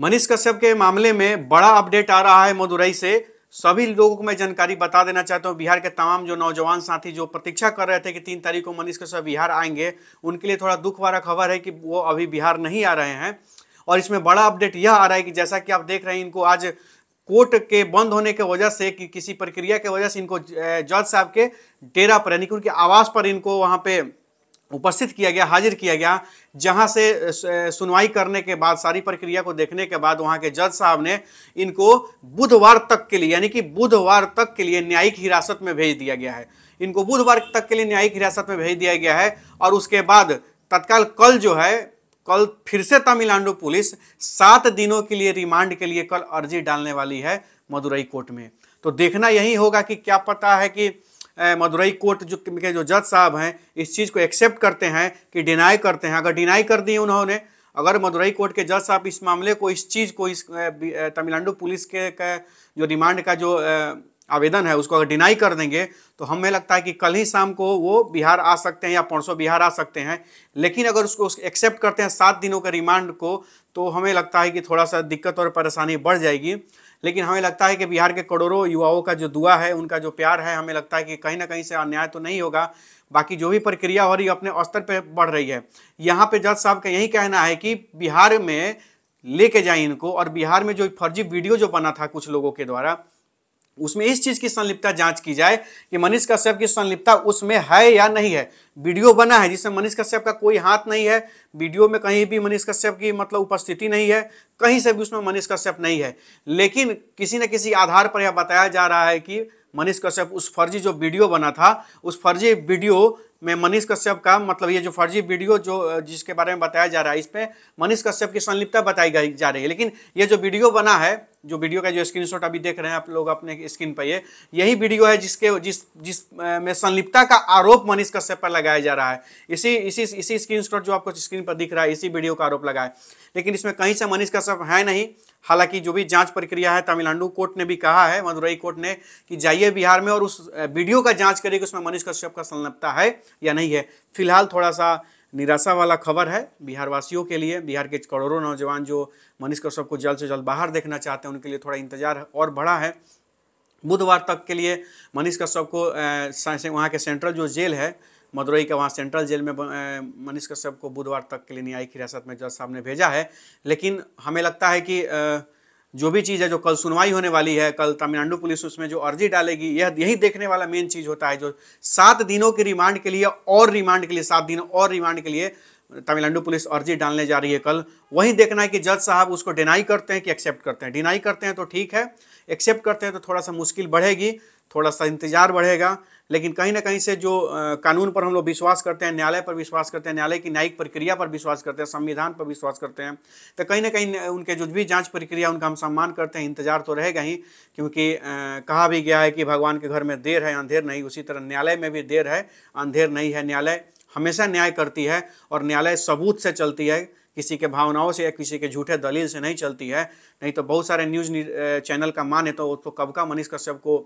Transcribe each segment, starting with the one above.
मनीष कश्यप के मामले में बड़ा अपडेट आ रहा है मदुरई से सभी लोगों को मैं जानकारी बता देना चाहता हूँ बिहार के तमाम जो नौजवान साथी जो प्रतीक्षा कर रहे थे कि तीन तारीख को मनीष कश्यप बिहार आएंगे उनके लिए थोड़ा दुख वाला खबर है कि वो अभी बिहार नहीं आ रहे हैं और इसमें बड़ा अपडेट यह आ रहा है कि जैसा कि आप देख रहे हैं इनको आज कोर्ट के बंद होने के वजह से कि किसी प्रक्रिया के वजह से इनको जज साहब के डेरा पर यानी कि उनके आवास पर इनको वहाँ पे उपस्थित किया गया हाजिर किया गया जहां से सुनवाई करने के बाद सारी प्रक्रिया को देखने के बाद वहां के जज साहब ने इनको बुधवार तक के लिए यानी कि बुधवार तक के लिए न्यायिक हिरासत में भेज दिया गया है इनको बुधवार तक के लिए न्यायिक हिरासत में भेज दिया गया है और उसके बाद तत्काल कल जो है कल फिर से तमिलनाडु पुलिस सात दिनों के लिए रिमांड के लिए कल अर्जी डालने वाली है मदुरई कोर्ट में तो देखना यही होगा कि क्या पता है कि मदुरई कोर्ट जो के जो जज साहब हैं इस चीज़ को एक्सेप्ट करते हैं कि डिनाई करते हैं अगर डिनाई कर दिए उन्होंने अगर मदुरई कोर्ट के जज साहब इस मामले को इस चीज़ को इस तमिलनाडु पुलिस के, के जो रिमांड का जो आवेदन है उसको अगर डिनाई कर देंगे तो हमें लगता है कि कल ही शाम को वो बिहार आ सकते हैं या परसों बिहार आ सकते हैं लेकिन अगर उसको एक्सेप्ट करते हैं सात दिनों का रिमांड को तो हमें लगता है कि थोड़ा सा दिक्कत और परेशानी बढ़ जाएगी लेकिन हमें लगता है कि बिहार के करोड़ों युवाओं का जो दुआ है उनका जो प्यार है हमें लगता है कि कहीं ना कहीं से अन्याय तो नहीं होगा बाकी जो भी प्रक्रिया हो रही है अपने स्तर पर बढ़ रही है यहाँ पे जज साहब का यही कहना है कि बिहार में लेके जाए इनको और बिहार में जो फर्जी वीडियो जो बना था कुछ लोगों के द्वारा उसमें इस चीज की संलिप्तता जांच की जाए कि मनीष कश्यप की संलिप्तता उसमें है या नहीं है वीडियो बना है जिसमें मनीष कश्यप का कोई हाथ नहीं है वीडियो में कहीं भी मनीष कश्यप की मतलब उपस्थिति नहीं है कहीं से भी उसमें मनीष कश्यप नहीं है लेकिन किसी न किसी आधार पर यह बताया जा रहा है कि मनीष कश्यप उस फर्जी जो वीडियो बना था उस फर्जी वीडियो में मनीष कश्यप का मतलब ये जो फर्जी वीडियो जो जिसके बारे में बताया जा रहा है इस पर मनीष कश्यप की संलिप्तता बताई जा रही है लेकिन ये जो वीडियो बना है जो वीडियो का जो स्क्रीनशॉट अभी देख रहे हैं आप लोग अपने स्क्रीन पर ये यही वीडियो है जिसके जिस जिस में संलिप्तता का आरोप मनीष कश्यप पर लगाया जा रहा है इसी इसी इसी स्क्रीनशॉट जो आपको स्क्रीन पर दिख रहा है इसी वीडियो का आरोप लगा है लेकिन इसमें कहीं से मनीष कश्यप है नहीं हालांकि जो भी जांच प्रक्रिया है तमिलनाडु कोर्ट ने भी कहा है मदुरई कोर्ट ने कि जाइए बिहार में और उस वीडियो का जांच करिए कि उसमें मनीष कश्यप का संलिप्तता है या नहीं है फिलहाल थोड़ा सा निराशा वाला खबर है बिहार वासियों के लिए बिहार के करोड़ों नौजवान जो मनीष कश्यप को जल्द से जल्द बाहर देखना चाहते हैं उनके लिए थोड़ा इंतजार और बढ़ा है बुधवार तक के लिए मनीष कश्यप को वहाँ के सेंट्रल जो जेल है मदुरई के वहाँ सेंट्रल जेल में मनीष कश्यप को बुधवार तक के लिए न्यायिक हिरासत में जज साहब ने भेजा है लेकिन हमें लगता है कि आ, जो भी चीज़ है जो कल सुनवाई होने वाली है कल तमिलनाडु पुलिस उसमें जो अर्जी डालेगी यह यही देखने वाला मेन चीज़ होता है जो सात दिनों की रिमांड के लिए और रिमांड के लिए सात दिन और रिमांड के लिए तमिलनाडु पुलिस अर्जी डालने जा रही है कल वही देखना है कि जज साहब उसको डिनाई करते हैं कि एक्सेप्ट करते हैं डिनाई करते हैं तो ठीक है एक्सेप्ट करते हैं तो थोड़ा सा मुश्किल बढ़ेगी थोड़ा सा इंतजार बढ़ेगा लेकिन कहीं ना कहीं से जो कानून पर हम लोग विश्वास करते हैं न्यायालय पर विश्वास करते हैं न्यायालय की न्यायिक प्रक्रिया पर विश्वास करते हैं संविधान पर विश्वास करते हैं तो कहीं ना कहीं उनके जो भी जांच प्रक्रिया उनका हम सम्मान करते हैं इंतजार तो रहेगा ही क्योंकि कहा भी गया है कि भगवान के घर में देर है अंधेर नहीं उसी तरह न्यायालय में भी देर है अंधेर नहीं है न्यायालय हमेशा न्याय करती है और न्यायालय सबूत से चलती है किसी के भावनाओं से या किसी के झूठे दलील से नहीं चलती है नहीं तो बहुत सारे न्यूज़ चैनल का मान है तो, तो कब का मनीष कश्यप को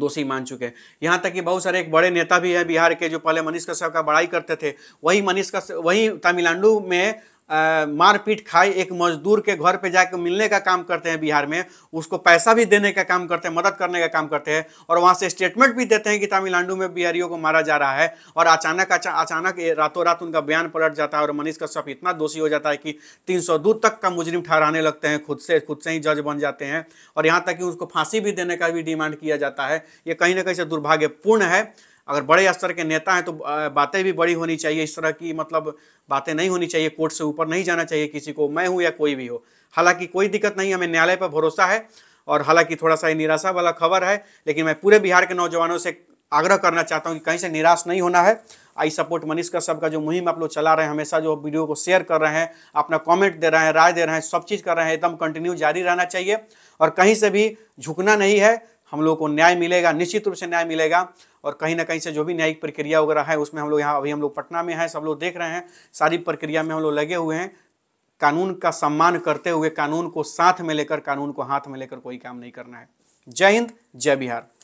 दोषी मान चुके हैं यहाँ तक कि बहुत सारे एक बड़े नेता भी हैं बिहार के जो पहले मनीष कश्यप का बड़ाई करते थे वही मनीष कश्यप वही तमिलनाडु में मारपीट खाई एक मजदूर के घर पे जाकर मिलने का काम करते हैं बिहार में उसको पैसा भी देने का काम करते हैं मदद करने का काम करते हैं और वहाँ से स्टेटमेंट भी देते हैं कि तमिलनाडु में बिहारियों को मारा जा रहा है और अचानक अचानक रातों रात उनका बयान पलट जाता है और मनीष कश्यप इतना दोषी हो जाता है कि तीन तक का मुजरिम ठहराने लगते हैं खुद से खुद से ही जज बन जाते हैं और यहाँ तक कि उसको फांसी भी देने का भी डिमांड किया जाता है ये कहीं ना कहीं से दुर्भाग्यपूर्ण है अगर बड़े स्तर के नेता हैं तो बातें भी बड़ी होनी चाहिए इस तरह की मतलब बातें नहीं होनी चाहिए कोर्ट से ऊपर नहीं जाना चाहिए किसी को मैं हूँ या कोई भी हो हालांकि कोई दिक्कत नहीं हमें न्यायालय पर भरोसा है और हालांकि थोड़ा सा ये निराशा वाला खबर है लेकिन मैं पूरे बिहार के नौजवानों से आग्रह करना चाहता हूँ कि कहीं से निराश नहीं होना है आई सपोर्ट मनीष का सबका जो मुहिम आप लोग चला रहे हैं हमेशा जो वीडियो को शेयर कर रहे हैं अपना कमेंट दे रहे हैं राय दे रहे हैं सब चीज़ कर रहे हैं एकदम कंटिन्यू जारी रहना चाहिए और कहीं से भी झुकना नहीं है हम लोगों को न्याय मिलेगा निश्चित रूप से न्याय मिलेगा और कहीं ना कहीं से जो भी न्यायिक प्रक्रिया वगैरह है उसमें हम लोग यहाँ अभी हम लोग पटना में हैं सब लोग देख रहे हैं सारी प्रक्रिया में हम लोग लगे हुए हैं कानून का सम्मान करते हुए कानून को साथ में लेकर कानून को हाथ में लेकर कोई काम नहीं करना है जय हिंद जय बिहार